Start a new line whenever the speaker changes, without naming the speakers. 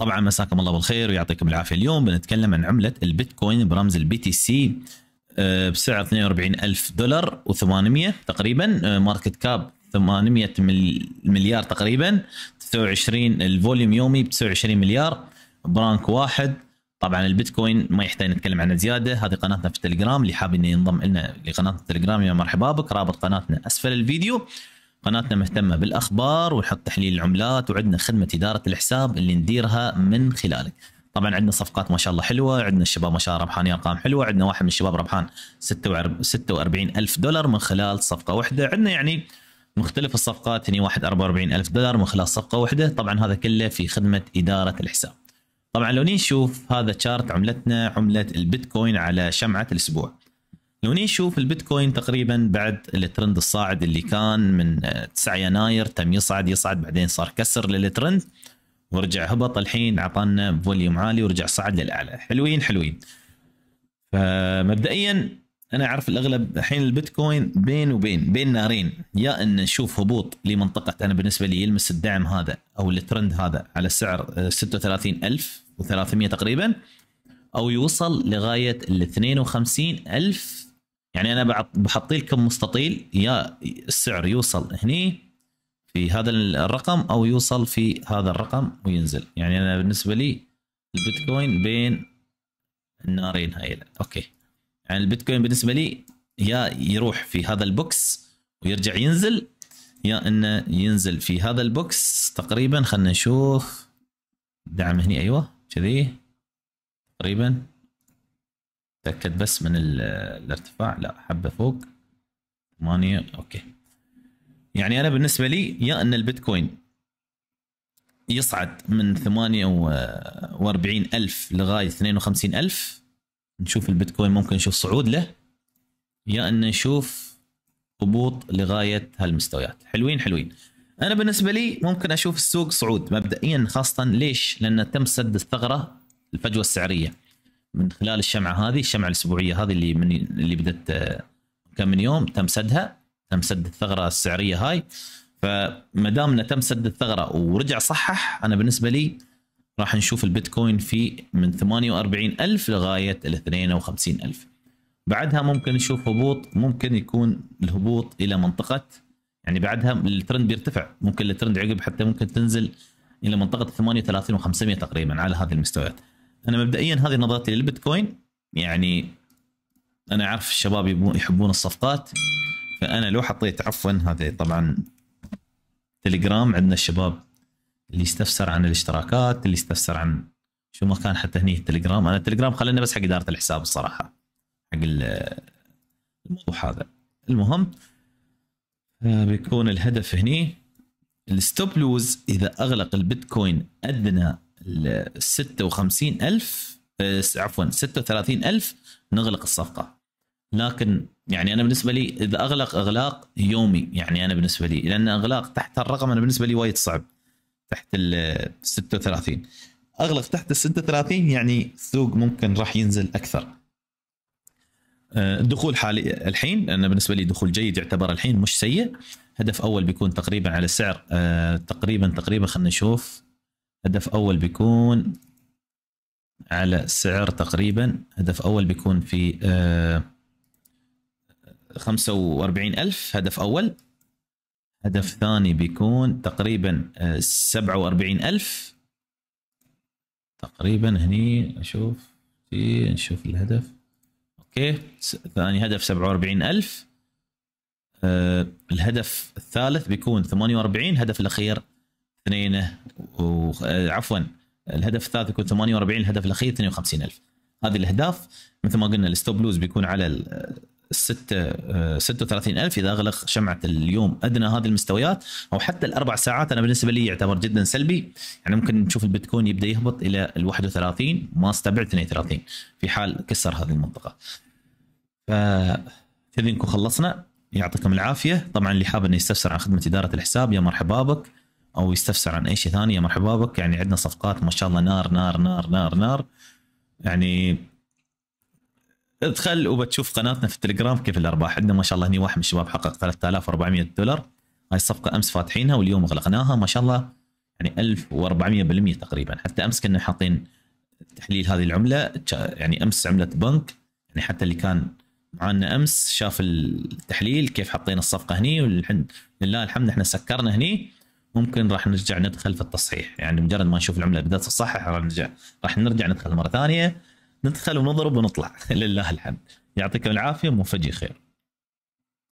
طبعا مساكم الله بالخير ويعطيكم العافيه اليوم بنتكلم عن عمله البيتكوين برمز البي تي سي بسعر 42 ألف دولار و800 تقريبا آه، ماركت كاب 800 مليار تقريبا 29 الفوليوم يومي ب 29 مليار برانك واحد طبعا البيتكوين ما يحتاج نتكلم عنه زياده هذه قناتنا في التليجرام اللي حاب انه ينضم لنا لقناتنا التليجرام يا مرحبا بك رابط قناتنا اسفل الفيديو قناتنا مهتمه بالاخبار ونحط تحليل العملات وعندنا خدمه اداره الحساب اللي نديرها من خلالك طبعا عندنا صفقات ما شاء الله حلوه عندنا الشباب ما شاء الله ربحانين ارقام حلوه عندنا واحد من الشباب ربحان 46 الف دولار من خلال صفقه واحده عندنا يعني مختلف الصفقات هني يعني واحد 44 الف دولار من خلال صفقه واحده طبعا هذا كله في خدمه اداره الحساب طبعا لو نشوف هذا شارت عملتنا عمله البيتكوين على شمعه الاسبوع لو نشوف البيتكوين تقريبا بعد الترند الصاعد اللي كان من 9 آه، يناير تم يصعد يصعد بعدين صار كسر للترند ورجع هبط الحين عطانا فوليوم عالي ورجع صعد للاعلى حلوين حلوين فمبدئيا انا اعرف الاغلب الحين البيتكوين بين وبين بين نارين يا ان نشوف هبوط لمنطقه انا بالنسبه لي يلمس الدعم هذا او الترند هذا على سعر 36300 آه، تقريبا او يوصل لغايه ال 52000 يعني انا بحط لكم مستطيل يا السعر يوصل هني في هذا الرقم او يوصل في هذا الرقم وينزل يعني انا بالنسبه لي البيتكوين بين النارين هاي اوكي يعني البيتكوين بالنسبه لي يا يروح في هذا البوكس ويرجع ينزل يا انه ينزل في هذا البوكس تقريبا خلينا نشوف دعم هني ايوه كذي تقريبا تأكد بس من الارتفاع لا حبة فوق ثمانية أوكي يعني أنا بالنسبة لي يا أن البيتكوين يصعد من 48 ألف لغاية 52 ألف نشوف البيتكوين ممكن نشوف صعود له يا أن نشوف هبوط لغاية هالمستويات حلوين حلوين أنا بالنسبة لي ممكن أشوف السوق صعود مبدئيا خاصة ليش لأن تم سد الثغرة الفجوة السعرية من خلال الشمعه هذه الشمعه الاسبوعيه هذه اللي من اللي بدت آه، كم من يوم تم سدها تم سد الثغره السعريه هاي فما دام انه تم سد الثغره ورجع صحح انا بالنسبه لي راح نشوف البيتكوين في من 48000 لغايه ال 52000 بعدها ممكن نشوف هبوط ممكن يكون الهبوط الى منطقه يعني بعدها الترند بيرتفع ممكن الترند عقب حتى ممكن تنزل الى منطقه 38 و500 تقريبا على هذه المستويات انا مبدئيا هذه نظرتي للبيتكوين يعني انا اعرف الشباب يحبون الصفقات فانا لو حطيت عفوا هذه طبعا تليجرام عندنا الشباب اللي يستفسر عن الاشتراكات اللي يستفسر عن شو ما كان حتى هني التليجرام انا التليجرام خلينا بس حق اداره الحساب الصراحه حق الموضوع هذا المهم بيكون الهدف هني الستوب لوز اذا اغلق البيتكوين ادنى ال 56000 آه، عفوا 36000 نغلق الصفقه لكن يعني انا بالنسبه لي اذا اغلق اغلاق يومي يعني انا بالنسبه لي لان اغلاق تحت الرقم انا بالنسبه لي وايد صعب تحت ال 36 اغلق تحت ال 36 يعني السوق ممكن راح ينزل اكثر آه، الدخول حالي الحين انا بالنسبه لي دخول جيد يعتبر الحين مش سيء هدف اول بيكون تقريبا على سعر آه، تقريبا تقريبا خلينا نشوف هدف اول بيكون على سعر تقريبا هدف اول بيكون في آه، خمسة واربعين الف هدف اول هدف ثاني بيكون تقريبا آه، سبعة واربعين الف تقريبا هني اشوف نشوف الهدف اوكي ثاني هدف سبعة واربعين الف آه، الهدف الثالث بيكون ثمانية واربعين هدف الاخير اثنين و... آه، عفوا الهدف الثالث يكون 48 الهدف الاخير 52000 هذه الاهداف مثل ما قلنا الستوب لوز بيكون على الستة آه، 36000 آه، اذا اغلق شمعه اليوم ادنى هذه المستويات او حتى الاربع ساعات انا بالنسبه لي يعتبر جدا سلبي يعني ممكن نشوف البيتكوين يبدا يهبط الى ال 31 ما استبعد 32 في حال كسر هذه المنطقه. ف كذي نكون خلصنا يعطيكم العافيه طبعا اللي حاب انه يستفسر عن خدمه اداره الحساب يا مرحبا بك او يستفسر عن اي شيء ثاني يا مرحبا بك يعني عندنا صفقات ما شاء الله نار نار نار نار نار يعني ادخل وبتشوف قناتنا في التليجرام كيف الارباح عندنا ما شاء الله هني واحد من الشباب حقق 3400 دولار هاي الصفقه امس فاتحينها واليوم اغلقناها ما شاء الله يعني 1400% تقريبا حتى امس كنا حاطين تحليل هذه العمله يعني امس عمله بنك يعني حتى اللي كان معانا امس شاف التحليل كيف حطينا الصفقه هني والحمد لله الحمد احنا سكرنا هني ممكن راح نرجع ندخل في التصحيح يعني مجرد ما نشوف العمله بدات تصحح راح نرجع راح نرجع ندخل مره ثانيه ندخل ونضرب ونطلع لله الحمد يعطيكم العافيه وموفق خير